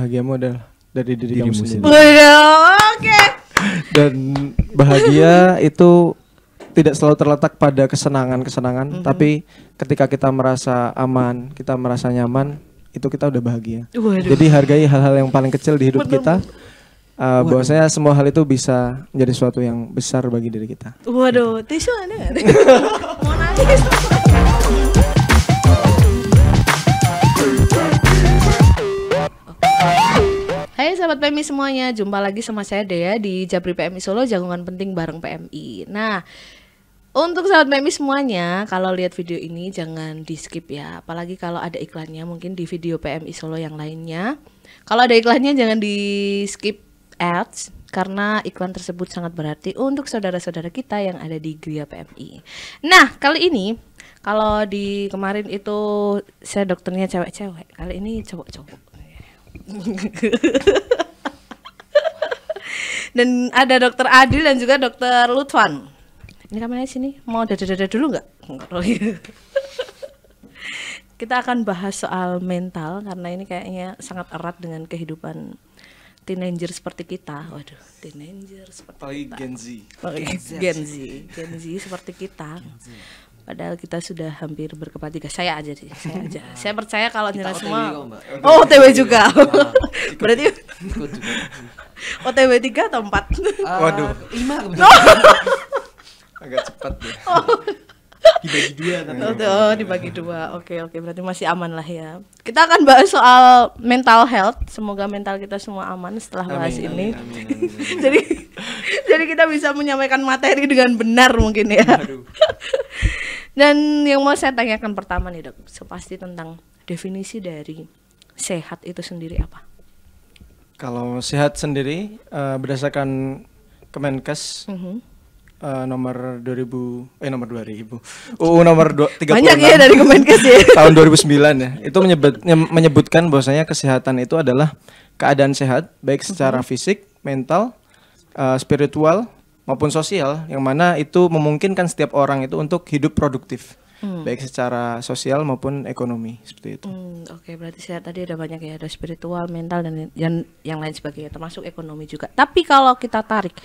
bahagia modal dari diri, diri kamu sendiri. Oke. Dan bahagia itu tidak selalu terletak pada kesenangan-kesenangan, mm -hmm. tapi ketika kita merasa aman, kita merasa nyaman, itu kita udah bahagia. Waduh. Jadi hargai hal-hal yang paling kecil di hidup Waduh. kita. Uh, bahwasanya semua hal itu bisa menjadi sesuatu yang besar bagi diri kita. Waduh, gitu. tisu ada Mau nangis. sahabat PMI semuanya, jumpa lagi sama saya Dea di Japri PMI Solo Jagungan Penting bareng PMI. Nah, untuk sahabat PMI semuanya, kalau lihat video ini jangan di skip ya. Apalagi kalau ada iklannya mungkin di video PMI Solo yang lainnya. Kalau ada iklannya jangan di skip ads karena iklan tersebut sangat berarti untuk saudara-saudara kita yang ada di Gria PMI. Nah, kali ini kalau di kemarin itu saya dokternya cewek-cewek, kali ini cowok-cowok. dan ada dokter Adil dan juga dokter Lutfan ini kamarnya sini mau dada-dada dulu nggak oh iya. kita akan bahas soal mental karena ini kayaknya sangat erat dengan kehidupan teenager seperti kita waduh teenager seperti kita Gen Z. Gen Z Gen Z seperti kita Padahal kita sudah hampir berkepala tiga. Saya aja sih, saya aja. saya percaya kalau nyerah semua. oh, tw juga. Nah, Berarti juga. OTW tiga atau empat? Uh, Waduh. Lima Agak cepat deh. Oh. Dibagi dua kan. Oh, dibagi dua. Oke, oke. Berarti masih aman lah ya. Kita akan bahas soal mental health. Semoga mental kita semua aman setelah amin, bahas amin, ini. Amin, amin, amin. jadi jadi kita bisa menyampaikan materi dengan benar mungkin ya. Aduh. Dan yang mau saya tanyakan pertama nih dok, sepasti tentang definisi dari sehat itu sendiri apa? Kalau sehat sendiri uh, berdasarkan Kemenkes mm -hmm. uh, nomor 2000 eh nomor 2000 UU eh, nomor 2, tiga Banyak ya dari Kemenkes ya. tahun 2009 ya. Itu menyebut, menyebutkan bahwasanya kesehatan itu adalah keadaan sehat baik secara mm -hmm. fisik, mental, uh, spiritual, maupun sosial yang mana itu memungkinkan setiap orang itu untuk hidup produktif hmm. baik secara sosial maupun ekonomi seperti itu. Hmm, Oke, okay. berarti saya tadi ada banyak ya, ada spiritual, mental dan yang yang lain sebagainya, termasuk ekonomi juga. Tapi kalau kita tarik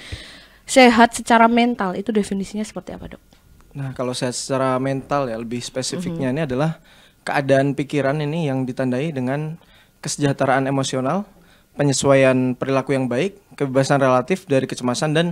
sehat secara mental itu definisinya seperti apa dok? Nah, kalau sehat secara mental ya lebih spesifiknya hmm. ini adalah keadaan pikiran ini yang ditandai dengan kesejahteraan emosional, penyesuaian perilaku yang baik, kebebasan relatif dari kecemasan dan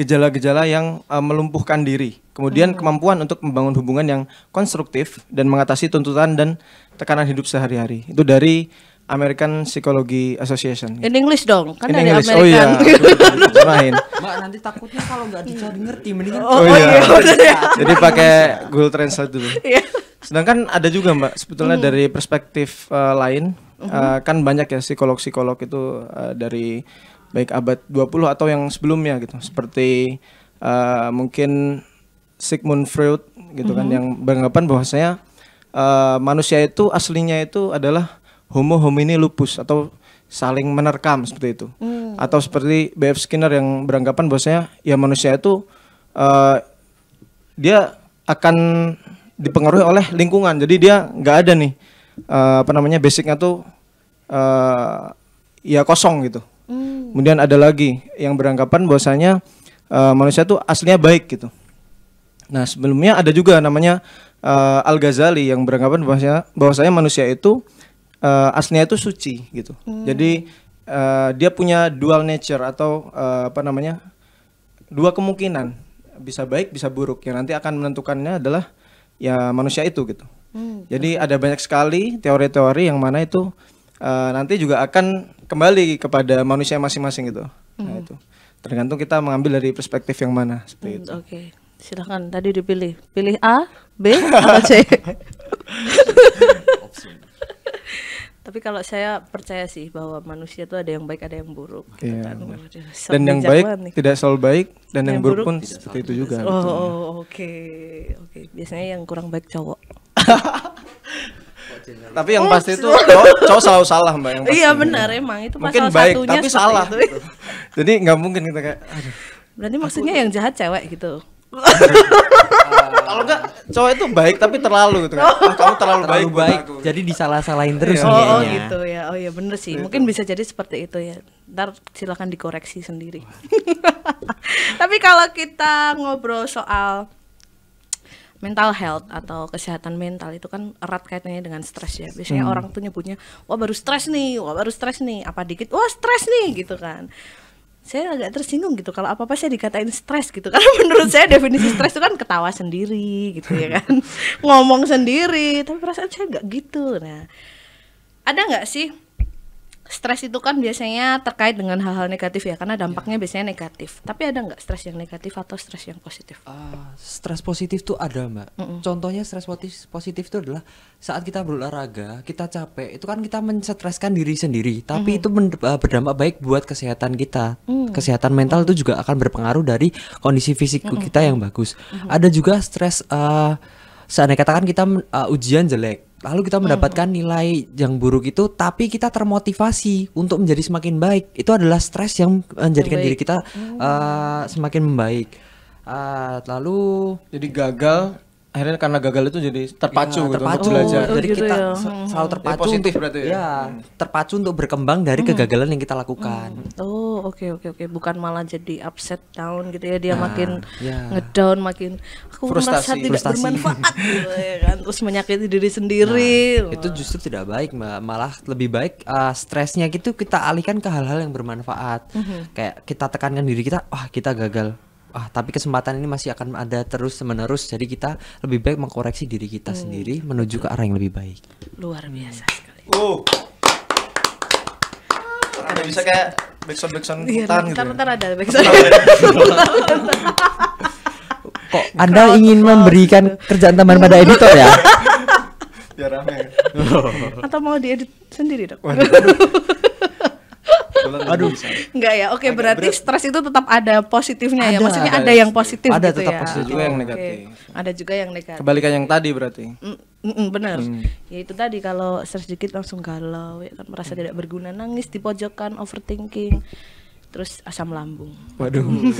gejala-gejala yang uh, melumpuhkan diri. Kemudian hmm. kemampuan untuk membangun hubungan yang konstruktif dan mengatasi tuntutan dan tekanan hidup sehari-hari. Itu dari American Psychology Association. In English dong, kan In Amerika. Oh iya. Mbak nanti takutnya kalau nggak bisa hmm. ngerti mendingan. Oh, oh, oh iya. iya. Ya. Jadi pakai Google Translate dulu. Iya. Sedangkan ada juga Mbak sebetulnya hmm. dari perspektif uh, lain uh, kan banyak ya psikolog-psikolog itu uh, dari baik abad 20 atau yang sebelumnya gitu seperti uh, mungkin Sigmund Freud gitu mm -hmm. kan mm-hmm. yang beranggapan bahwasanya uh, manusia itu aslinya itu adalah homo homini lupus atau saling menerkam seperti itu mm. atau seperti B.F. Skinner yang beranggapan bahwasanya ya manusia itu uh, dia akan dipengaruhi oleh lingkungan jadi dia nggak ada nih uh, apa namanya basicnya tuh uh, ya kosong gitu Hmm. Kemudian ada lagi yang beranggapan bahwasanya uh, manusia itu aslinya baik gitu. Nah, sebelumnya ada juga namanya uh, Al-Ghazali yang beranggapan bahwasanya bahwasanya manusia itu uh, aslinya itu suci gitu. Hmm. Jadi uh, dia punya dual nature atau uh, apa namanya? dua kemungkinan, bisa baik, bisa buruk. Yang nanti akan menentukannya adalah ya manusia itu gitu. Hmm. Jadi ada banyak sekali teori-teori yang mana itu Eh, nanti juga akan kembali kepada manusia masing-masing gitu. Mm. Nah hmm. itu tergantung kita mengambil dari perspektif yang mana seperti hmm, Oke, okay. silahkan tadi dipilih, pilih A, B atau C. Tapi kalau saya percaya sih bahwa manusia itu ada yang baik ada yang buruk. Gitu iya, kan. Dan yang baik nih. tidak selalu baik dan yang, yang buruk, buruk pun seperti itu juga. Gitu. Oh oke gitu. oke. Okay. Okay. Biasanya yang kurang baik cowok. tapi yang oh, pasti itu cowok, cowok selalu salah mbak yang iya, pasti. iya benar emang itu mungkin baik satunya tapi salah itu. jadi nggak mungkin kita kayak aduh. berarti maksudnya yang jahat cewek gitu kalau enggak cowok itu baik tapi terlalu gitu kan. Oh, kamu terlalu, terlalu baik, baik aku. jadi disalah-salahin iya. terus oh, oh gitu ya. Oh iya bener sih. Iya. Mungkin bisa jadi seperti itu ya. Ntar silakan dikoreksi sendiri. tapi kalau kita ngobrol soal mental health atau kesehatan mental itu kan erat kaitannya dengan stres ya. Biasanya hmm. orang tuh nyebutnya, wah baru stres nih, wah baru stres nih, apa dikit, wah stres nih gitu kan saya agak tersinggung gitu kalau apa apa saya dikatain stres gitu karena menurut saya definisi stres itu kan ketawa sendiri gitu ya kan ngomong sendiri tapi perasaan saya nggak gitu nah ada nggak sih stres itu kan biasanya terkait dengan hal-hal negatif ya karena dampaknya yeah. biasanya negatif tapi ada nggak stres yang negatif atau stres yang positif uh, ah, stres positif tuh ada mbak mm -mm. contohnya stres positif positif itu adalah saat kita berolahraga kita capek itu kan kita menstreskan diri sendiri tapi mm -hmm. itu eh, berdampak baik buat kesehatan kita mm. kesehatan mental itu juga akan berpengaruh dari kondisi fisik mm -hmm. kita yang bagus mm -hmm. ada juga stres uh, eh, seandainya katakan kita uh, ujian jelek lalu kita hmm. mendapatkan nilai yang buruk itu tapi kita termotivasi untuk menjadi semakin baik itu adalah stres yang menjadikan yang diri kita uh, semakin membaik uh, lalu jadi gagal akhirnya karena gagal itu jadi terpacu, ya, terpacu gitu, untuk belajar. Oh, jadi gitu kita ya. Hmm. selalu ya, terpacu. jadi positif berarti ya. ya. Hmm. terpacu untuk berkembang dari hmm. kegagalan yang kita lakukan. Hmm. Oh, oke okay, oke okay, oke, okay. bukan malah jadi upset down gitu ya, dia nah, makin ya. ngedown, makin aku Frustasi. merasa tidak Frustasi. bermanfaat gitu ya kan, terus menyakiti diri sendiri. Nah, itu justru tidak baik, Mbak. Malah lebih baik uh, stresnya gitu kita alihkan ke hal-hal yang bermanfaat. Hmm. Kayak kita tekankan diri kita, wah oh, kita gagal ah tapi kesempatan ini masih akan ada terus menerus jadi kita lebih baik mengkoreksi diri kita hmm. sendiri menuju ke arah yang lebih baik luar biasa sekali uh. Ada bisa kayak backsound backsound iya, hutan gitu. Ntar ya? ada backsound. Ya? Kok Anda ingin memberikan gitu. kerjaan tambahan pada editor ya? Biar rame. Atau mau diedit sendiri dok? Aduh. Enggak ya. Oke, okay, berarti ber stres itu tetap ada positifnya ya, ada, ya. Maksudnya ada, ada yang positif ada gitu tetap ya. positif juga oh, yang negatif. Okay. Ada juga yang negatif. Kebalikan yang tadi berarti. Mm, mm, mm benar. Mm. Ya itu tadi kalau stres dikit langsung galau ya kan merasa tidak berguna, nangis di pojokan, overthinking. Terus asam lambung. Waduh. Hmm.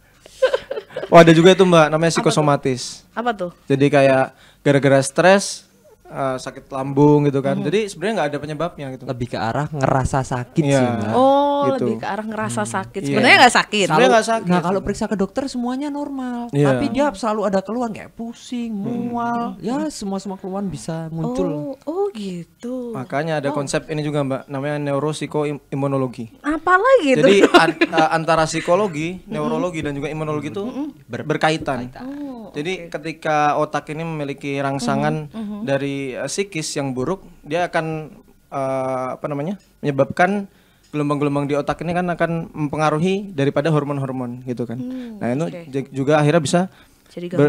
oh, ada juga itu Mbak namanya psikosomatis. Apa tuh? Apa tuh? Jadi kayak gara-gara stres Eh, sakit lambung gitu kan. Hmm. Jadi sebenarnya nggak ada penyebabnya gitu. Lebih ke arah ngerasa sakit yeah. sih. Mbak. Oh, gitu. lebih ke arah ngerasa hmm. sakit. Iya. Sebenarnya nggak sakit. Sebenarnya nggak sakit. Nah kalau periksa ke dokter semuanya normal, yeah. tapi dia selalu ada keluhan kayak pusing, hmm. mual, hmm. ya semua semua keluhan bisa muncul. Oh, oh gitu. Makanya ada oh. konsep ini juga mbak, namanya neuropsikoimunologi. Apalagi itu. Jadi eh, antara psikologi, hmm. neurologi dan juga imunologi itu hmm. berkaitan. Oh, Jadi ketika otak ini memiliki rangsangan dari uh, psikis yang buruk dia akan uh, apa namanya menyebabkan gelombang-gelombang di otak ini kan akan mempengaruhi daripada hormon-hormon gitu kan. Hmm, nah itu okay. juga akhirnya bisa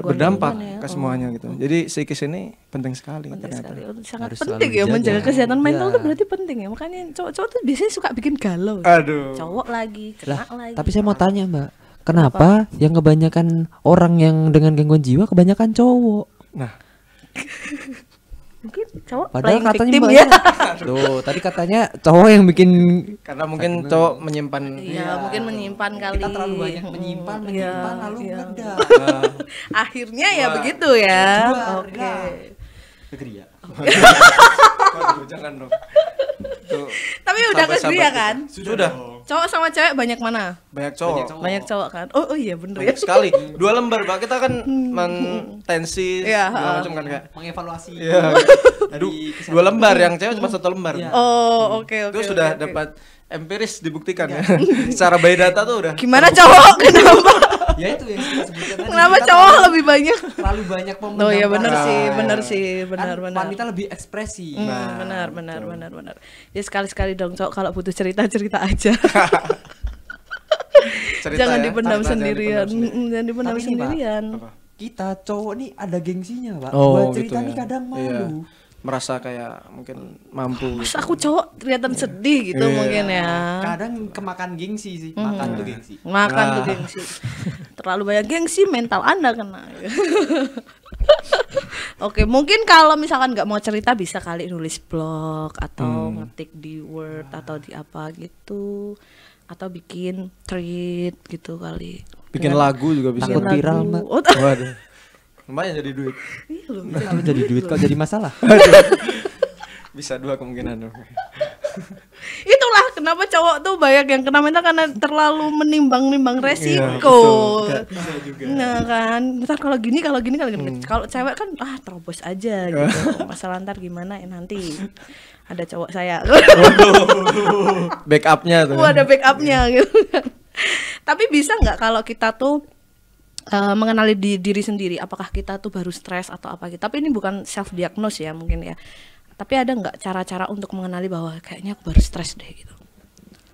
berdampak ya. ke oh. semuanya oh. gitu. Jadi psikis ini penting sekali penting ternyata. Sekali. Oh, sangat Harus penting ya menjaga menjaga kesehatan mental ya. itu berarti penting ya. Makanya cowok-cowok tuh biasanya suka bikin galau. Aduh. Cowok lagi, kena lah, lagi. Tapi saya mau tanya mbak, kenapa Apa? yang kebanyakan orang yang dengan gangguan jiwa kebanyakan cowok? Nah. cowok Padahal katanya victim ya. Tuh, tadi katanya cowok yang bikin karena mungkin karena... cowok menyimpan. Iya, ya, mungkin menyimpan kali. Kita terlalu banyak menyimpan, hmm, menyimpan ya, lalu ya. Nah. Akhirnya ya begitu ya. Oke. Okay. Tapi udah ke ya kan? Sudah. Cowok sama cewek banyak mana? Banyak cowok. Banyak cowok, banyak cowok kan. Oh, oh iya bener banyak ya. sekali. Dua lembar, Pak. Kita kan mentensi ya, macam kan kayak mengevaluasi. Iya. dua lembar yang cewek cuma satu lembar. ya. Oh, oke okay, oke. Okay, okay, sudah okay. dapat empiris dibuktikan ya. Secara by data tuh udah. Gimana cowok? Kenapa? ya itu yang sebutkan Kenapa cowok lebih banyak? Terlalu banyak pemenang. Oh iya benar sih, nah, benar iya. sih, benar kan, benar. Wanita lebih ekspresi. Hmm, nah, benar, benar, benar, benar. Ya sekali-sekali dong cowok kalau butuh cerita cerita aja. cerita jangan ya? dipendam sendirian, mm, jangan dipendam sendirian. Jangan dipendam sendirian. Ini, kita cowok nih ada gengsinya, Pak. Oh, Buat gitu cerita gitu ya. nih kadang iya. malu. Iya merasa kayak mungkin mampu. Mas gitu. aku cowok kelihatan iya. sedih gitu yeah. mungkin ya. Kadang kemakan gengsi sih, hmm. makan tuh gengsi. Makan nah. tuh gengsi. Terlalu banyak gengsi mental Anda kena. Oke, mungkin kalau misalkan nggak mau cerita bisa kali nulis blog atau hmm. ngetik di Word nah. atau di apa gitu atau bikin tweet gitu kali. Bikin Dengan lagu juga bisa. Takut viral, Mbak. Lumayan jadi duit. Iya, lumayan. Nah, jadi duit kok jadi masalah. Bisa dua kemungkinan. Itulah kenapa cowok tuh banyak yang kena mental karena terlalu menimbang-nimbang iya, resiko. Iya, Nah kan, ntar kalau gini kalau gini kalau gini, hmm. kalau cewek kan ah terobos aja gitu. Masalah ntar gimana ya nanti ada cowok saya. backupnya tuh. Oh, ada backupnya gitu kan. Tapi bisa nggak kalau kita tuh uh, mengenali di, diri sendiri apakah kita tuh baru stres atau apa gitu tapi ini bukan self diagnose ya mungkin ya tapi ada nggak cara-cara untuk mengenali bahwa kayaknya aku baru stres deh gitu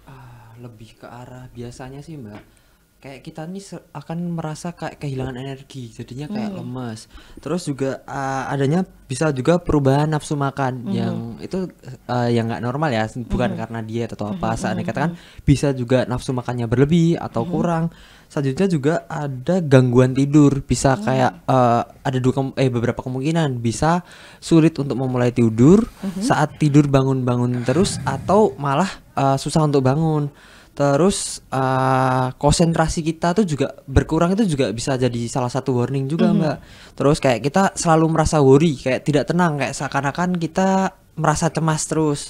uh, lebih ke arah biasanya sih mbak kayak kita nih akan merasa kayak kehilangan energi jadinya kayak hmm. lemes terus juga uh, adanya bisa juga perubahan nafsu makan hmm. yang itu uh, yang nggak normal ya bukan hmm. karena diet atau apa hmm. saat dikatakan hmm. bisa juga nafsu makannya berlebih atau hmm. kurang selanjutnya juga ada gangguan tidur bisa hmm. kayak uh, ada dua eh beberapa kemungkinan bisa sulit untuk memulai tidur hmm. saat tidur bangun-bangun terus atau malah uh, susah untuk bangun terus uh, konsentrasi kita tuh juga berkurang itu juga bisa jadi salah satu warning juga mm -hmm. mbak terus kayak kita selalu merasa worry kayak tidak tenang kayak seakan-akan kita merasa cemas terus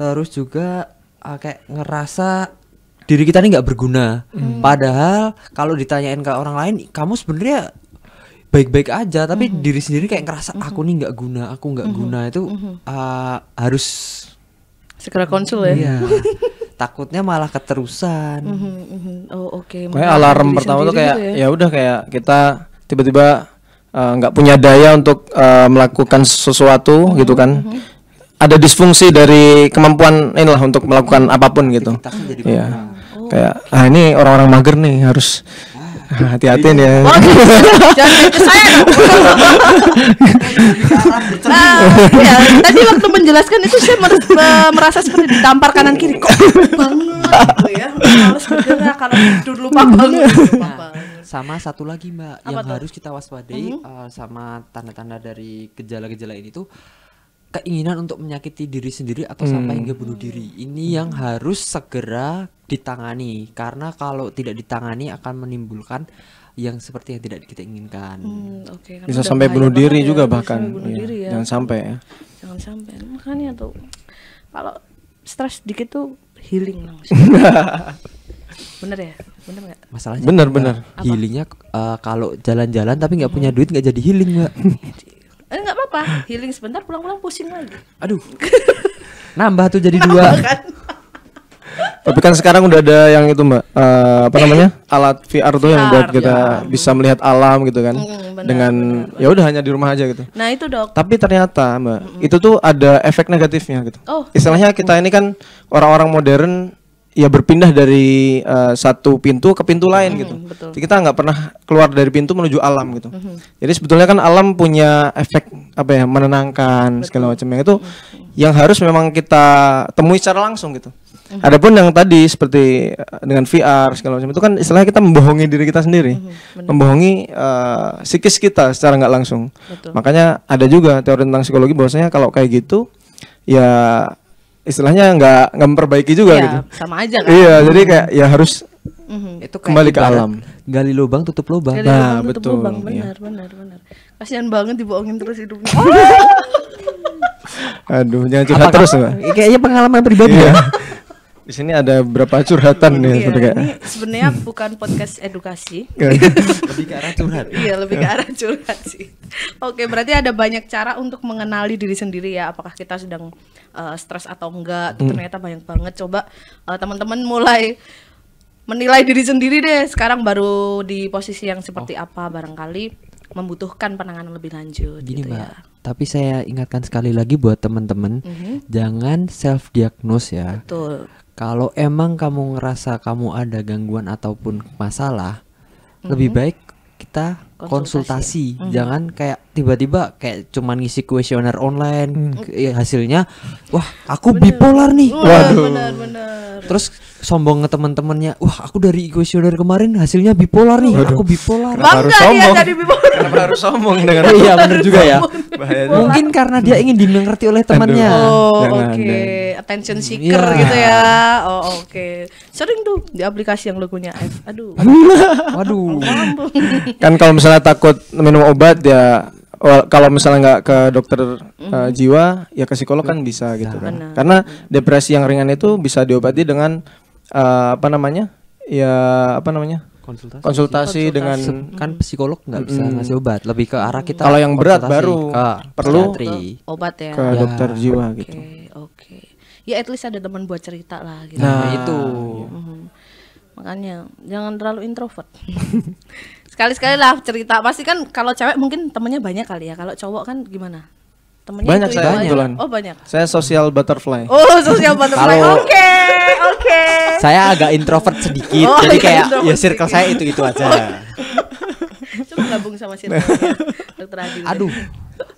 terus juga uh, kayak ngerasa diri kita ini nggak berguna. Hmm. Padahal kalau ditanyain ke orang lain, kamu sebenarnya baik-baik aja, tapi -hmm. diri sendiri kayak ngerasa hmm. aku nih nggak guna, aku nggak -hmm. guna itu mm -hmm. uh, harus segera konsul ya. Iya. Takutnya malah keterusan. Hmm, hmm, oh oke. Okay. Kayak alarm pertama tuh kayak gitu ya. ya udah kayak kita tiba-tiba uh, nggak -tiba, uh, punya daya untuk uh, melakukan sesuatu mm -hmm. gitu kan. Mm -hmm. Ada disfungsi dari kemampuan inilah untuk melakukan apapun gitu. yeah. Iya kayak ah ini orang-orang mager nih harus ah, hati-hati iya. nih ya. Oh, gitu. jangan saya nah, ya, tadi waktu menjelaskan itu saya merasa seperti ditampar kanan kiri kok gitu ya? Iya. banget ya harus kerja karena tidur lupa banget sama satu lagi mbak Apa yang tuh? harus kita waspadai mm -hmm. uh, sama tanda-tanda dari gejala-gejala ini tuh keinginan untuk menyakiti diri sendiri atau hmm. sampai hingga bunuh diri ini hmm. yang harus segera ditangani karena kalau tidak ditangani akan menimbulkan yang seperti yang tidak kita inginkan. Hmm, okay. bisa sampai bunuh diri ya, juga bahkan. Bunuh ya. Diri ya. Jangan sampai ya. Jangan sampai. Nah, makanya tuh kalau stres dikit tuh healing langsung. bener ya? Bener nggak? Masalahnya. Bener bener. Healingnya uh, kalau jalan-jalan tapi nggak punya hmm. duit nggak jadi healing mbak. apa healing sebentar pulang-pulang pusing lagi aduh nambah tuh jadi dua kan? Tapi kan sekarang udah ada yang itu mbak uh, apa namanya alat VR tuh VR, yang buat kita ya. bisa melihat alam gitu kan mm, benar, dengan ya udah hanya di rumah aja gitu. Nah itu dok. Tapi ternyata mbak mm -hmm. itu tuh ada efek negatifnya gitu. Oh. Istilahnya kita ini kan orang-orang modern ya berpindah dari uh, satu pintu ke pintu lain -hmm, gitu. Betul. Jadi kita nggak pernah keluar dari pintu menuju alam gitu. -hmm. Jadi sebetulnya kan alam punya efek apa ya menenangkan betul. segala macamnya itu -hmm. hmm. yang harus memang kita temui secara langsung gitu. -hmm. Adapun yang tadi seperti eh, dengan VR segala macam itu kan istilahnya kita membohongi diri kita sendiri, -hmm, hmm membohongi uh, psikis kita secara nggak langsung. Betul. Makanya ada juga teori tentang psikologi bahwasanya kalau kayak gitu ya istilahnya nggak nggak memperbaiki juga iya, gitu. Sama aja kan. Iya, jadi hmm. kayak ya harus mm-hmm. itu kayak kembali ke alam. Gali lubang tutup lubang. Gali nah, lubang, betul. Lubang. Iya. Benar, iya. benar, benar. Kasihan banget dibohongin terus hidupnya. Aduh, jangan curhat Apakah, terus, Mbak. Kayaknya iya, pengalaman pribadi iya. ya. Di sini ada berapa curhatan nih iya, kayak. Ini sebenarnya bukan podcast edukasi. lebih ke arah curhat. Ya. iya, lebih ke arah curhat sih. Oke, berarti ada banyak cara untuk mengenali diri sendiri ya. Apakah kita sedang uh, stres atau enggak gitu, hmm. ternyata banyak banget coba uh, teman-teman mulai menilai diri sendiri deh sekarang baru di posisi yang seperti oh. apa barangkali membutuhkan penanganan lebih lanjut Gini, gitu Mbak, ya. Tapi saya ingatkan sekali lagi buat teman-teman, mm-hmm. jangan self diagnose ya. Betul. Kalau emang kamu ngerasa kamu ada gangguan ataupun masalah, mm-hmm. lebih mhm. baik kita konsultasi, konsultasi. Mm. jangan kayak tiba-tiba kayak cuman ngisi kuesioner online mm. ya, hasilnya wah aku bener. bipolar nih Udah, waduh bener, bener. terus sombong ke teman-temannya wah aku dari kuesioner kemarin hasilnya bipolar nih waduh. aku bipolar Kenapa harus sombong jadi bipolar Kenapa harus sombong dengan oh, iya benar juga ya Bahaya mungkin karena dia ingin dimengerti oleh temannya oh oke okay. attention iya. seeker yeah. gitu ya oh oke okay sering tuh di aplikasi yang logonya F aduh waduh kan kalau misalnya takut minum obat ya well, kalau misalnya nggak ke dokter uh, jiwa ya ke psikolog kan bisa nah, gitu kan karena depresi yang ringan itu bisa diobati dengan uh, apa namanya ya apa namanya konsultasi, konsultasi dengan kan psikolog nggak bisa ngasih obat lebih ke arah kita kalau yang berat baru perlu obat ya ke ya. dokter jiwa okay, gitu oke okay ya at least ada teman buat cerita lah gitu. Nah, nah itu. Iya. Mm-hmm. Makanya jangan terlalu introvert. Sekali-sekali lah cerita. Pasti kan kalau cewek mungkin temennya banyak kali ya. Kalau cowok kan gimana? Temennya banyak itu saya banyak. Oh banyak. Saya social butterfly. Oh social butterfly. Oke. Oke. Okay. Saya agak introvert sedikit. Oh, jadi kayak ya circle saya itu-itu aja. Oh. Coba gabung sama circle ya, Dokter Aduh.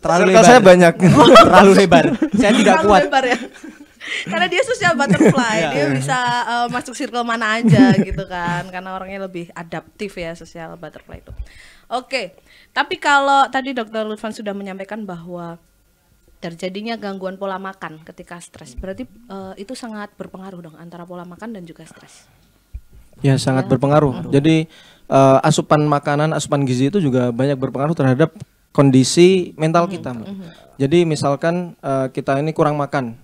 Terlalu circle lebar. saya banyak. Terlalu lebar. Saya tidak Terlalu kuat. Lebar ya? karena dia sosial butterfly yeah. dia bisa uh, masuk circle mana aja gitu kan karena orangnya lebih adaptif ya sosial butterfly itu oke tapi kalau tadi dokter Lutfan sudah menyampaikan bahwa terjadinya gangguan pola makan ketika stres berarti uh, itu sangat berpengaruh dong antara pola makan dan juga stres ya sangat ya. berpengaruh jadi uh, asupan makanan asupan gizi itu juga banyak berpengaruh terhadap kondisi mental hmm. kita mm -hmm. jadi misalkan uh, kita ini kurang makan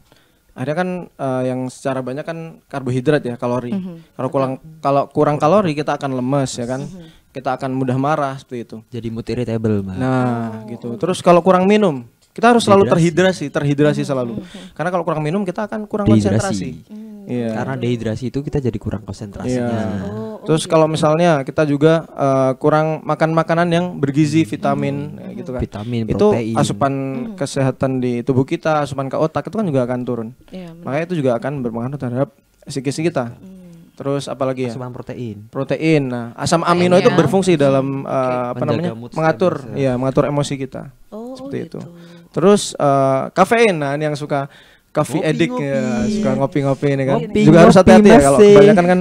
ada kan uh, yang secara banyak kan karbohidrat ya kalori. Mm -hmm. Kalau kurang kalau kurang kalori kita akan lemes ya kan. Mm -hmm. Kita akan mudah marah seperti itu. Jadi mood irritable, Nah, oh. gitu. Terus kalau kurang minum, kita harus selalu terhidrasi, terhidrasi mhm. selalu. Mhm. Karena kalau kurang minum kita akan kurang konsentrasi. Mhm. Yeah. Karena dehidrasi itu kita jadi kurang konsentrasinya. Yeah. Oh, oh, Terus kalau gitu. misalnya kita juga uh, kurang makan makanan yang bergizi, vitamin hmm. gitu kan. Vitamin, itu protein. asupan hmm. kesehatan di tubuh kita, asupan ke otak itu kan juga akan turun. Yeah, iya, Makanya itu juga akan berpengaruh terhadap psikis kita. Hmm. Terus apalagi ya? Asupan protein. Protein. Nah, asam amino Kayaknya. itu ya. berfungsi dalam uh, apa namanya? mengatur ya, mengatur emosi kita. Oh, oh Seperti gitu. itu. Terus uh, kafein nah ini yang suka kafe edik, ya, suka ngopi-ngopi ini kan. Ngopi, Juga harus hati-hati ya kalau kebanyakan kan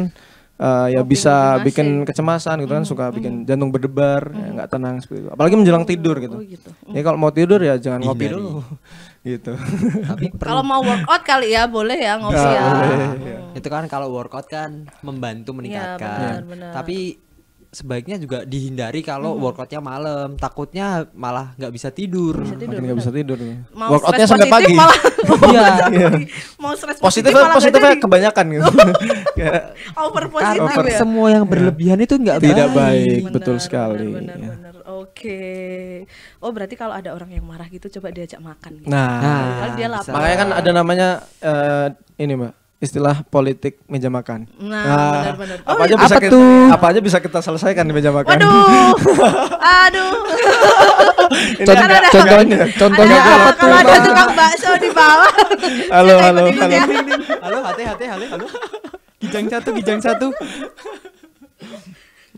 uh, ya ngopi, bisa ngopi bikin kecemasan gitu kan, hmm, suka bikin hmm. jantung berdebar, ya, hmm. nggak hmm. ya, tenang seperti itu. Apalagi menjelang oh, tidur gitu. Oh, gitu. Hmm. Ya kalau mau tidur ya jangan Hindari. ngopi dulu. gitu. Tapi kalau mau workout kali ya boleh ya ngopi nah, ya. Boleh, ya. Itu kan kalau workout kan membantu iya, meningkatkan. Ya, benar, benar. Tapi sebaiknya juga dihindari kalau hmm. workoutnya malam takutnya malah nggak bisa tidur bisa tidur nggak bisa tidur ya. workoutnya sampai pagi malah iya. iya positif positifnya, positifnya kebanyakan gitu over positif over. ya semua yang iya. berlebihan ya. itu nggak tidak baik, baik. betul sekali bener, bener, ya. bener. oke okay. oh berarti kalau ada orang yang marah gitu coba diajak makan gitu. nah, nah dia lapar nah, makanya kan ada namanya uh, ini mbak istilah politik meja makan. Nah, nah benar-benar. Apa oh, aja iya. bisa apa kita, apa aja bisa kita selesaikan di meja makan. Waduh. Aduh. ada, contohnya, contohnya ada, apa tuh? Kalau ada tukang bakso di bawah. Halo, halo, halo. Ya. Halo, hati-hati, halo, halo. Kijang satu, kijang satu.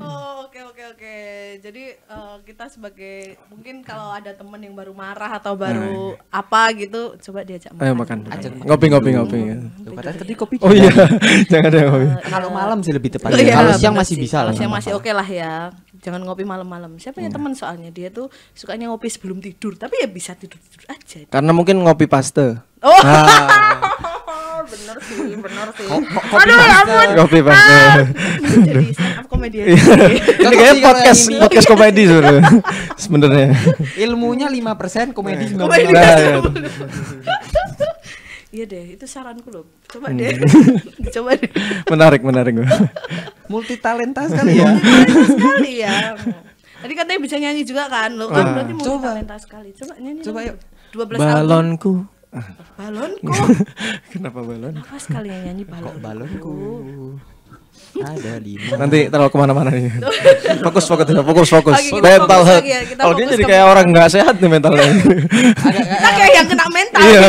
Oh oke okay, oke okay, oke. Okay. Jadi uh, kita sebagai mungkin kalau ada temen yang baru marah atau baru nah, iya. apa gitu, coba diajak makan. Ayo makan. Ajak makan. Ngopi ngopi ngopi. ya. Padahal tadi kopi. Oh iya, jangan ada kopi. Uh, eh, kalau malam sih lebih tepat. Iya, kalau siang masih bisa lah. Siang masih oke okay lah ya. Jangan ngopi malam-malam. Siapa yang iya. teman soalnya dia tuh sukanya ngopi sebelum tidur, tapi ya bisa tidur tidur aja. Karena mungkin ngopi paste. Oh. Nah. bener sih bener sih aduh ya ampun kopi paste ah. jadi stand up komedian iya. ini kan kayak podcast podcast komedi sebenarnya sebenarnya ilmunya 5% komedi 90% iya. Nah, iya. iya deh, itu saranku loh. Coba hmm. deh. Coba deh. Menarik, menarik. Multi talenta sekali ya. sekali ya. Tadi katanya bisa nyanyi juga kan, lo kan nah, berarti multi talenta sekali. Coba nyanyi. Coba yuk. 12 Balonku. Tahun balonku kenapa balon kenapa sekali yang nyanyi balon kok balonku ada lima nanti terlalu kemana-mana nih fokus fokus fokus fokus okay, mental health ya, kalau oh, dia jadi kayak orang nggak sehat nih mentalnya kita kayak yang kena mental iya.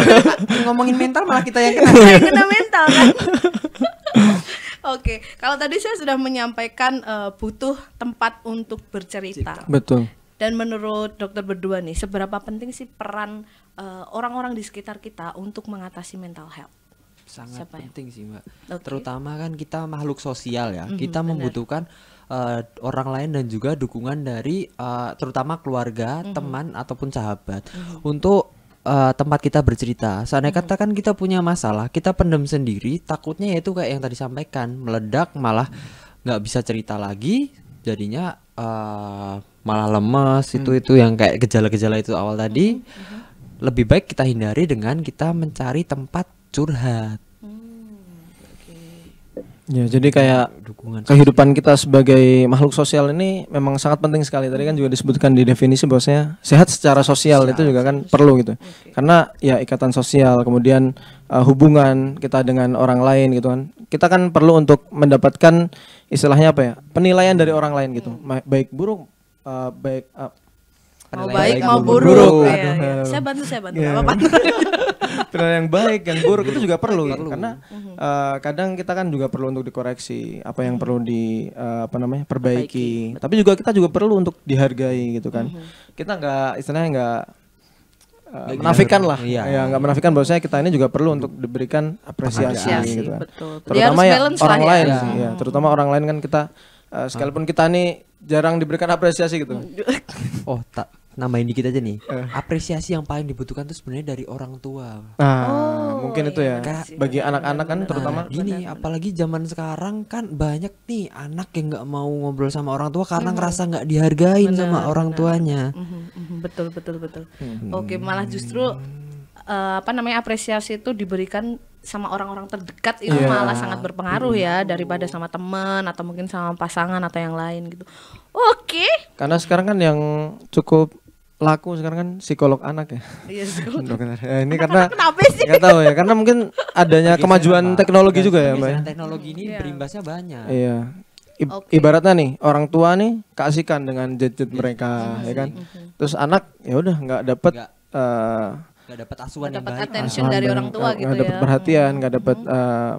ngomongin mental malah kita yang kena, yang kena mental kan Oke, okay. kalau tadi saya sudah menyampaikan uh, butuh tempat untuk bercerita. Betul. Dan menurut dokter berdua nih, seberapa penting sih peran orang eh, orang-orang di sekitar kita untuk mengatasi mental health? Sangat Siapa ya? penting ya? sih mbak. Okay. Terutama kan kita makhluk sosial ya. Mm-hmm, kita membutuhkan uh, orang lain dan juga dukungan dari uh, terutama keluarga, mm-hmm. teman ataupun sahabat mm-hmm. untuk uh, tempat kita bercerita. Seandainya hmm katakan kita punya masalah, kita pendam sendiri, takutnya yaitu kayak yang tadi sampaikan meledak malah mhm. nggak bisa cerita lagi, jadinya uh, malah lemes hmm itu mhm. itu yang kayak gejala-gejala itu awal tadi. hmm hmm lebih baik kita hindari dengan kita mencari tempat curhat. Hmm, ya, jadi kayak dukungan kehidupan kita sebagai makhluk sosial ini memang sangat penting sekali. Tadi kan juga disebutkan di definisi bahwasanya sehat secara sosial, sehat itu juga kan sosial. perlu gitu. Okay. Karena ya ikatan sosial, kemudian uh, hubungan kita dengan orang lain gitu kan. Kita kan perlu untuk mendapatkan istilahnya apa ya? penilaian dari orang lain gitu. Hmm. Baik buruk uh, baik uh, Penilaian mau baik, baik mau buruk. buruk. buruk. Ya, ya. Saya bantu, saya bantu. Yeah. apa penilaian yang baik, yang buruk itu juga perlu, ya. perlu. karena uh, kadang kita kan juga perlu untuk dikoreksi apa yang perlu di uh, apa namanya perbaiki. perbaiki. Tapi juga kita juga perlu untuk dihargai gitu kan. Mhm. Kita nggak istilahnya nggak Uh, menafikan lah, iya. ya nggak menafikan bahwasanya kita ini juga perlu untuk diberikan apresiasi, apresiasi gitu kan. Betul. Terutama ya, ya orang iya. lain, ya. ya. Terutama orang lain kan kita, uh, sekalipun kita ini jarang diberikan apresiasi gitu. oh tak nambahin dikit aja nih. Uh. Apresiasi yang paling dibutuhkan tuh sebenarnya dari orang tua. uh, oh, mungkin itu iya ya. Karena bagi anak-anak kan terutama uh, gini, apalagi zaman sekarang kan banyak nih anak yang nggak mau ngobrol sama orang tua karena hmm. ngerasa nggak dihargain bener, sama orang bener. tuanya. hmm betul betul betul. Hmm. Oke, malah justru uh, apa namanya apresiasi itu diberikan sama orang-orang terdekat itu yeah. malah sangat berpengaruh ya hmm. daripada sama teman atau mungkin sama pasangan atau yang lain gitu. Oke. Okay. Karena sekarang kan yang cukup laku sekarang kan psikolog anak ya. Iya psikolog. Ya, ini karena kenapa sih? Enggak tahu ya, karena mungkin adanya kemajuan teknologi juga ya, Mbak. Ya. Teknologi ini iya. berimbasnya banyak. Iya. I okay. Ibaratnya nih orang tua nih kasihkan dengan gadget iya. mereka, iya ya kan. mm Terus anak ya udah nggak dapet nggak uh, eh, dapat asuhan yang baik. attention asuhan dari orang tua gak, gitu gak dapet ya. perhatian, nggak mm -hmm. dapat eh,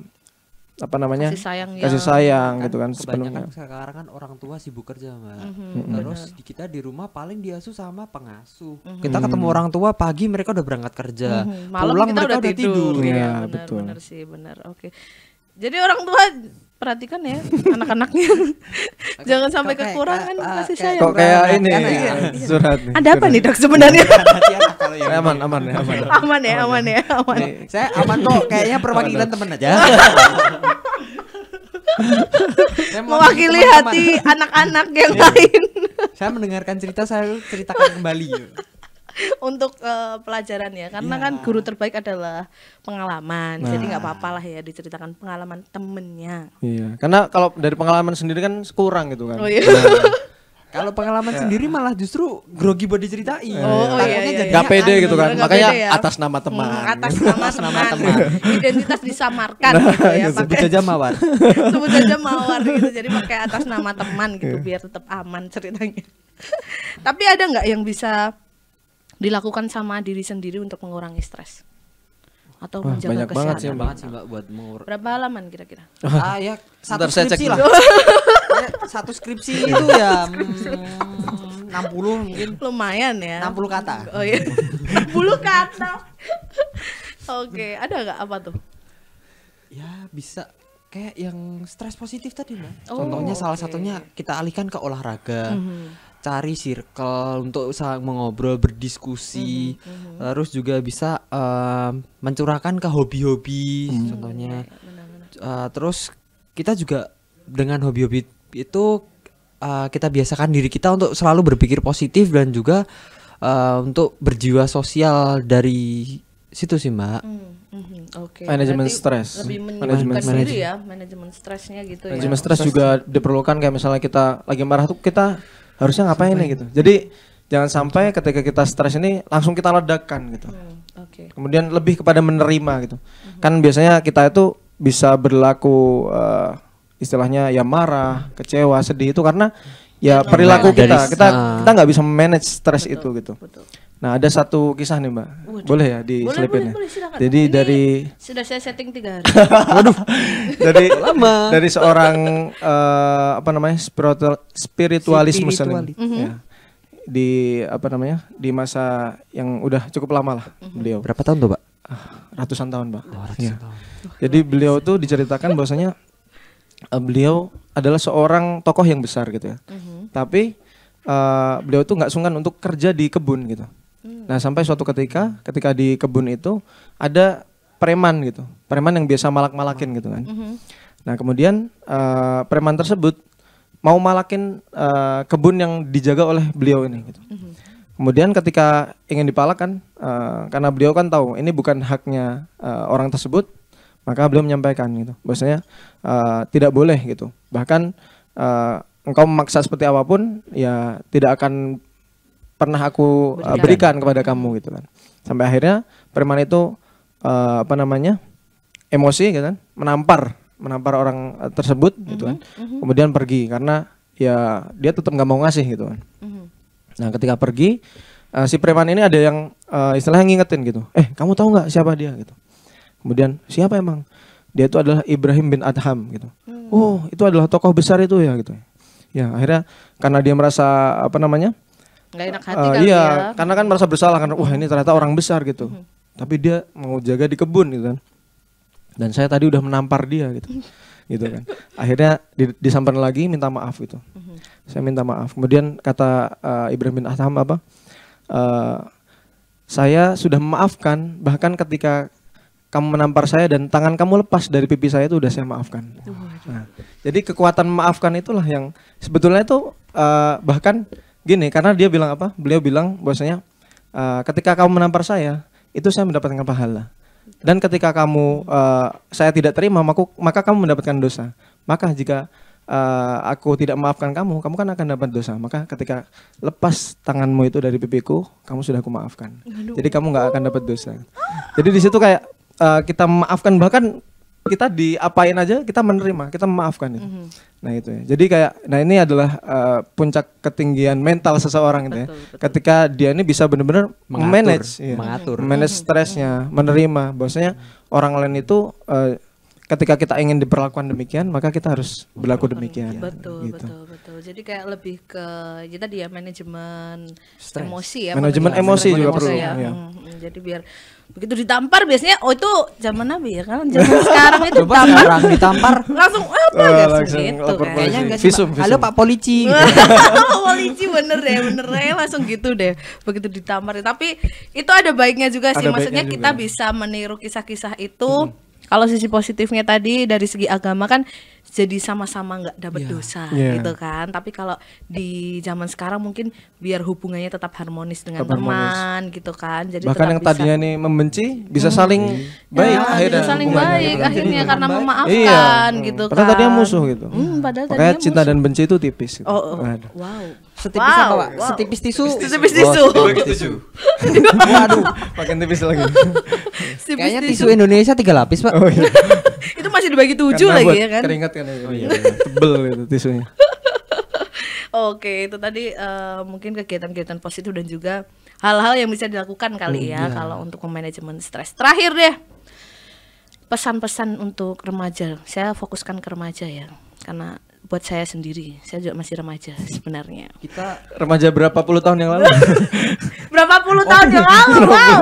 apa namanya kasih sayang ya. kasih sayang kan, gitu kan kebanyakan sekarang kan orang tua sibuk kerja mbak mm-hmm. terus Bener. kita di rumah paling diasuh sama pengasuh mm-hmm. kita mhm. ketemu orang tua pagi mereka udah berangkat kerja mm-hmm. malam pulang kita mereka udah tidur, tidur. ya, ya bener, betul bener sih benar oke jadi orang tua perhatikan ya anak-anaknya jangan sampai kekurangan eh, eh, kasih eh, sayang kok kayak ini ya. surat ada apa nih dok sebenarnya ya, aman, aman, aman, aman, aman ya, aman ya, aman. Ya. Ya, saya aman kok. Kayaknya perwakilan teman aja. Mewakili hati anak-anak yang iya. lain. Saya mendengarkan cerita saya ceritakan kembali untuk uh, pelajaran ya karena yeah. kan guru terbaik adalah pengalaman nah. jadi nggak apa-apa lah ya diceritakan pengalaman temennya iya karena kalau dari pengalaman sendiri kan kurang gitu kan oh, iya. nah. Kalau pengalaman sendiri malah justru grogi buat diceritain. Oh, oh iya, iya, iya. Gak pede gitu kan. Makanya ya. atas nama teman. Hmm, atas nama teman. Identitas disamarkan nah, gitu ya. Iya Pake, sebut saja mawar. sebut saja mawar gitu. Jadi pakai atas nama teman gitu biar tetap aman ceritanya. Tapi ada nggak yang bisa dilakukan sama diri sendiri untuk mengurangi stres? atau Wah, menjaga banyak kesehatan. Banget sih, banget sih Mbak buat mengur Berapa halaman kira-kira? ah ya, satu Bentar, skripsi lah. satu skripsi iya. itu ya hmm, enam puluh mungkin lumayan ya enam puluh kata oh iya puluh kata oke okay. ada nggak apa tuh ya bisa kayak yang stres positif tadi lah oh, contohnya salah satunya kita alihkan ke olahraga mm -hmm cari circle untuk mengobrol berdiskusi mm -hmm. terus juga bisa uh, mencurahkan ke hobi-hobi mm. contohnya benar, Uh, terus kita juga dengan hobi-hobi itu uh, kita biasakan diri kita untuk selalu berpikir positif dan juga uh, untuk berjiwa sosial dari situ sih mbak. Mm, -hmm, mhm, Okay. Hmm. Manajemen stres. manajemen stres ya, manajemen stresnya gitu. Ya. Manajemen ya. stres juga diperlukan kayak misalnya kita lagi marah tuh kita harusnya ngapain ya gitu. Jadi jangan sampai ketika kita stres ini langsung kita ledakan gitu. Hmm. Okay. Kemudian lebih kepada menerima gitu. -hmm. Kan biasanya kita itu bisa berlaku uh, istilahnya ya marah, kecewa, sedih itu karena ya iya, perilaku iya. kita. kita kita nggak bisa ah. manage stres itu gitu. Betul. Nah, ada satu kisah nih, Mbak. Waduh. Boleh ya di boleh, Boleh, boleh, Jadi Ini dari sudah saya setting tiga hari. Waduh. dari lama. Dari seorang uh, apa namanya? spiritual spiritualis muslim. Mm -hmm. ya. Mhm. Di apa namanya? Di masa yang udah cukup lama lah mm -hmm. beliau. Berapa tahun tuh, Pak? Ah, ratusan tahun, Pak. Oh, ratusan ya. tahun. Jadi beliau tuh diceritakan bahwasanya uh, beliau adalah seorang tokoh yang besar gitu ya. Mm-hmm. Tapi uh, beliau itu nggak sungkan untuk kerja di kebun gitu. Mm. Nah sampai suatu ketika, ketika di kebun itu ada preman gitu, preman yang biasa malak-malakin gitu kan. Mm-hmm. Nah kemudian uh, preman tersebut mau malakin uh, kebun yang dijaga oleh beliau ini gitu. Mm-hmm. Kemudian ketika ingin dipalakan, uh, karena beliau kan tahu ini bukan haknya uh, orang tersebut, maka beliau menyampaikan gitu, bahwasanya uh, tidak boleh gitu. Bahkan uh, engkau memaksa seperti apapun, ya tidak akan pernah aku eh, berikan. Uh, berikan kepada kamu gitu kan. Sampai akhirnya preman itu uh, apa namanya emosi gitu kan, menampar menampar orang tersebut mm-hmm, gitu kan. Mm-hmm, mm-hmm. Kemudian pergi karena ya dia tetap nggak mau ngasih gitu kan. Mm-hmm. Nah ketika pergi uh, si preman ini ada yang uh, istilahnya ngingetin gitu, eh kamu tahu nggak siapa dia gitu. Kemudian siapa emang? Dia itu adalah Ibrahim bin Adham gitu. Hmm. Oh, itu adalah tokoh besar itu ya gitu. Ya, akhirnya karena dia merasa apa namanya? enak hati uh, kan iya, ya. karena kan merasa bersalah karena wah ini ternyata orang besar gitu. Hmm. Tapi dia mau jaga di kebun gitu kan. Dan saya tadi udah menampar dia gitu. gitu kan. Akhirnya di, disamperin lagi minta maaf gitu. Hmm. Saya minta maaf. Kemudian kata uh, Ibrahim bin Adham apa? Uh, saya sudah memaafkan bahkan ketika kamu menampar saya dan tangan kamu lepas dari pipi saya itu udah saya maafkan. Nah, jadi kekuatan maafkan itulah yang sebetulnya itu uh, bahkan gini karena dia bilang apa? Beliau bilang bahwasanya uh, ketika kamu menampar saya itu saya mendapatkan pahala. Dan ketika kamu uh, saya tidak terima maka, maka kamu mendapatkan dosa. Maka jika uh, aku tidak maafkan kamu, kamu kan akan dapat dosa. Maka ketika lepas tanganmu itu dari pipiku, kamu sudah aku maafkan. Aduh. Jadi kamu nggak akan dapat dosa. Jadi di situ kayak uh, kita memaafkan bahkan kita diapain aja kita menerima kita memaafkan itu mm-hmm. nah itu ya jadi kayak nah ini adalah uh, puncak ketinggian mental seseorang itu ya ketika dia ini bisa benar-benar manage ya. mengatur manage iya. mhm. stresnya menerima bahwasanya mm-hmm. orang lain itu uh, ketika kita ingin diperlakukan demikian maka kita harus berlaku demikian betul gitu. betul betul jadi kayak lebih ke kita ya dia ya, manajemen emosi ya manajemen emosi juga perlu ya. Ya. Hmm, jadi biar begitu ditampar biasanya oh itu zaman nabi ya kan zaman sekarang itu Coba tampar sekarang ditampar langsung eh, apa oh, langsung gitu kayaknya enggak sih visum, halo pak polisi gitu. polisi bener deh ya, bener deh ya. langsung gitu deh begitu ditampar tapi itu ada baiknya juga sih maksudnya kita bisa meniru kisah-kisah itu hmm. Kalau sisi positifnya tadi dari segi agama kan jadi sama-sama nggak dapat yeah. dosa yeah. gitu kan. Tapi kalau di zaman sekarang mungkin biar hubungannya tetap harmonis dengan tetap teman harmonis. gitu kan. Jadi bahkan yang bisa, tadinya nih membenci bisa hmm. saling iya. baik ya, akhirnya bisa saling baik gitu. akhirnya hmm. karena memaafkan iya. gitu kan. Padahal tadinya kan. musuh gitu. Hmm, padahal tadinya cinta musuh. dan benci itu tipis. Gitu. Oh, oh. wow. Setipis wow, apa, Pak? Wow. Setipis tisu. Setipis tisu. Oh, Waduh, pakai tipis lagi. Kayaknya tisu. Indonesia tiga lapis, Pak. Oh, iya. itu masih dibagi tujuh lagi ya kan? Keringat kan. Ya. Oh, iya, iya. Tebel itu tisunya. Oke, itu tadi uh, mungkin kegiatan-kegiatan positif dan juga hal-hal yang bisa dilakukan kali hmm, ya, ya kalau untuk manajemen stres. Terakhir deh, pesan-pesan untuk remaja. Saya fokuskan ke remaja ya, karena buat saya sendiri. Saya juga masih remaja sebenarnya. Kita remaja berapa puluh tahun yang lalu? berapa puluh oh, tahun yang lalu? Oh, iya. Wow.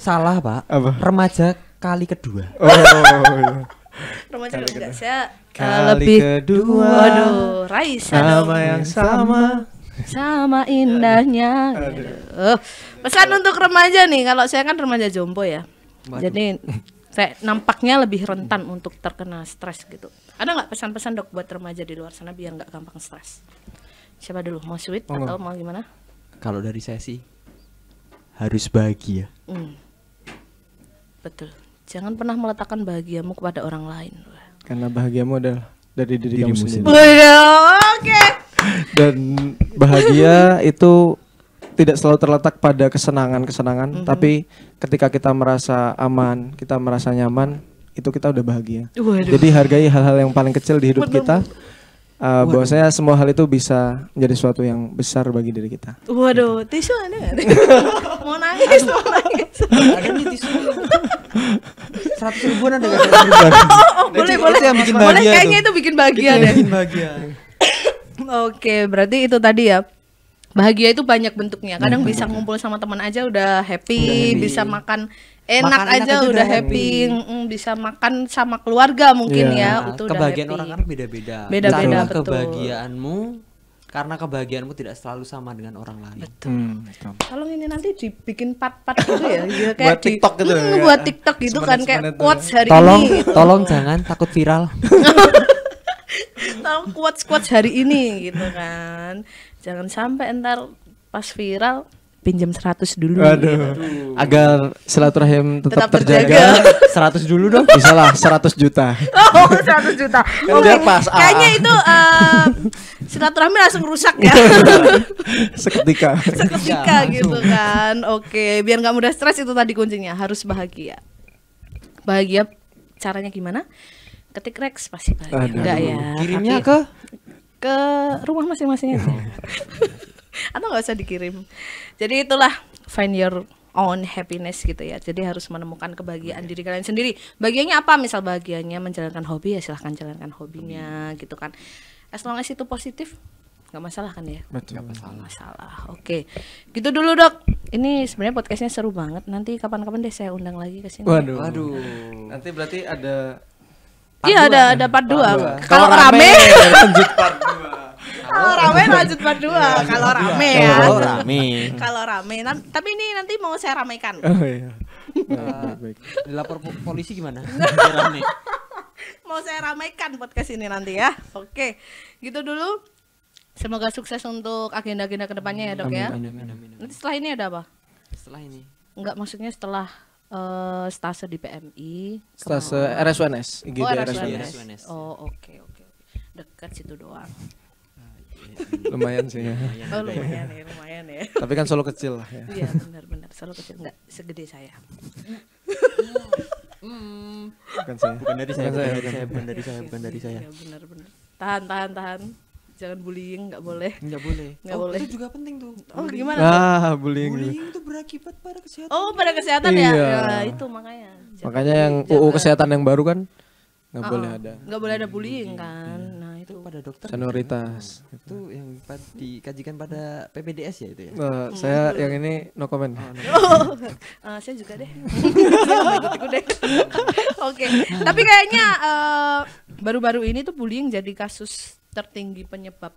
Salah, Pak. Apa? Remaja kali kedua. Oh, oh. remaja kali kedua. saya eh, kali uh, lebih kedua. Aduh, Raisa. Sama yang sama. Sama indahnya. Aduh. Aduh. Pesan Aduh. untuk remaja nih, kalau saya kan remaja jompo ya. Waduh. Jadi kayak nampaknya lebih rentan untuk terkena stres gitu. Ada nggak pesan-pesan dok buat remaja di luar sana biar nggak gampang stres? Siapa dulu mau sweet oh. atau mau gimana? Kalau dari saya sih harus bahagia. Hmm. Betul. Jangan pernah meletakkan bahagiamu kepada orang lain. Karena bahagiamu adalah dari diri dirimu sendiri. Oke. Okay. Dan bahagia itu tidak selalu terletak pada kesenangan-kesenangan, mm -hmm. tapi ketika kita merasa aman, kita merasa nyaman, itu kita udah bahagia. Waduh. Jadi hargai hal-hal yang paling kecil di hidup kita. Uh, bahwa semua hal itu bisa menjadi sesuatu yang besar bagi diri kita. Waduh, gitu. tisu ada nggak? mau nangis, Aduh. mau nangis. ada nih tisu. Seratus ribuan ada nggak? oh, oh, nah, boleh, itu, boleh. Itu yang bikin boleh, kayaknya itu bikin bahagia deh. Bikin bahagia. Oke, berarti itu tadi ya bahagia itu banyak bentuknya kadang hmm. bisa ngumpul sama teman aja udah happy, udah happy. bisa makan enak makan aja enak udah happy, happy. bisa makan sama keluarga mungkin yeah. ya ah, itu kebahagiaan udah happy. orang kan beda-beda beda-beda betul kebahagiaanmu karena kebahagiaanmu tidak selalu sama dengan orang lain. Betul. Hmm, Tolong ini nanti dibikin part-part gitu ya, ya kayak buat TikTok gitu. Hmm, ya. buat TikTok gitu kan kayak gitu ya. quotes hari tolong, ini. Tolong Tolong jangan takut viral. tolong quotes quotes hari ini gitu kan jangan sampai entar pas viral pinjam 100 dulu Aduh. Aduh. agar silaturahim tetap, tetap terjaga, terjaga. 100 dulu dong bisa lah 100 juta oh 100 juta oke kan okay. Oh, iya. pas kayaknya itu uh, silaturahmi langsung rusak ya seketika seketika ya, gitu kan oke okay. biar nggak mudah stres itu tadi kuncinya harus bahagia bahagia caranya gimana ketik Rex pasti bahagia Aduh. enggak ya kirimnya ke ke rumah masing-masing aja. Iya. Atau nggak usah dikirim. Jadi itulah find your own happiness gitu ya. Jadi harus menemukan kebahagiaan diri kalian sendiri. Bagiannya apa? Misal bagiannya menjalankan hobi ya silahkan jalankan hobinya gitu kan. As long as itu positif nggak masalah kan ya? Betul. Gak masalah. masalah. Oke, okay. gitu dulu dok. Ini sebenarnya podcastnya seru banget. Nanti kapan-kapan deh saya undang lagi ke sini. Waduh. Waduh. Nanti berarti ada Iya ada kan? ada part 2. Kalau rame lanjut part 2. Iya, Kalau rame lanjut part 2. Kalau rame ya. Kalau rame. Kalau rame. Tapi ini nanti mau saya ramaikan. Oh iya. Nah, eh, lapor Dilapor polisi gimana? rame. mau saya ramaikan podcast ini nanti ya. Oke. Gitu dulu. Semoga sukses untuk agenda-agenda kedepannya ya dok ya. Nanti setelah ini ada apa? Setelah ini. Enggak maksudnya setelah uh, stase di PMI. Stase kemauan. RSUNS, IGD oh, RSUNS. RSUNS. Oh, oke okay, oke okay, Dekat situ doang. lumayan sih ya. Oh, lumayan ya, lumayan ya. Tapi kan Solo kecil lah ya. Iya, benar benar. Solo kecil enggak segede saya. Hmm. Hmm. Bukan saya. Bukan dari saya, bukan, dari saya, bukan dari saya, bukan dari iya, saya. Iya, benar benar. Tahan, tahan, tahan jangan bullying nggak boleh nggak boleh nggak oh, boleh itu juga penting tuh oh bullying. gimana ah bullying bullying itu berakibat pada kesehatan oh pada kesehatan ya? iya. ya ya itu makanya jangan makanya yang jangan. UU kesehatan yang baru kan nggak oh, boleh ah. ada nggak boleh ada bullying kan iya. nah itu pada dokter senioritas kan? itu yang dikajikan pada PPDS ya itu ya uh, hmm. saya yang ini no comment oh, no. uh, saya juga deh oke okay. tapi kayaknya eh, baru-baru uh, baru -baru ini tuh bullying jadi kasus tertinggi penyebab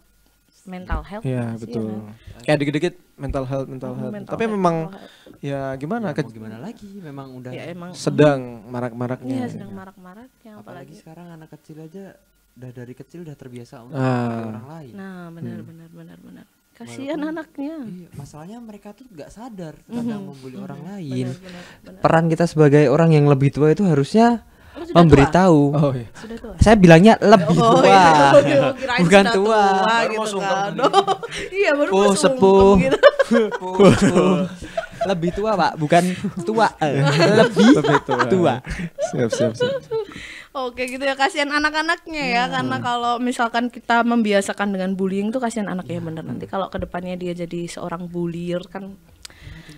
mental health. Iya betul. Ya, Kayak eh, dikit-dikit mental health, mental -hmm, health. Mental Tapi health, memang health. ya gimana? Ya, gimana lagi? Memang udah ya, emang, sedang marak-maraknya. Iya sedang marak-maraknya. Apalagi, apalagi sekarang anak kecil aja, udah dari kecil udah terbiasa untuk uh, orang lain. Nah benar-benar hmm. benar-benar. Kasihan anaknya. Iya, masalahnya mereka tuh nggak sadar mm-hmm. tentang mm -hmm. membuli mm -hmm. orang lain. Benar, benar, benar. Peran kita sebagai orang yang lebih tua itu harusnya sudah memberitahu. Tua? Oh, iya. Sudah tua. Saya bilangnya oh, lebih oh, tua. Iya. Bukan tua. tua gitu mau kan. iya, baru Puh, sepuh. sepuh. Gitu. lebih tua, Pak. Bukan tua. lebih, lebih tua. tua. Siap, siap, siap. Oke gitu ya kasihan anak-anaknya ya hmm. karena kalau misalkan kita membiasakan dengan bullying tuh kasihan anaknya bener nanti kalau kedepannya dia jadi seorang bullier kan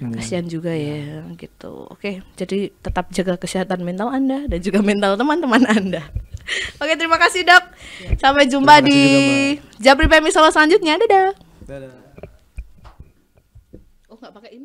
hmm. kasihan juga ya iya. gitu oke jadi tetap jaga kesehatan mental anda dan juga mental teman-teman anda oke terima kasih dok iya. sampai jumpa di juga, Jabri Pemi selanjutnya dadah dadah oh nggak pakai ini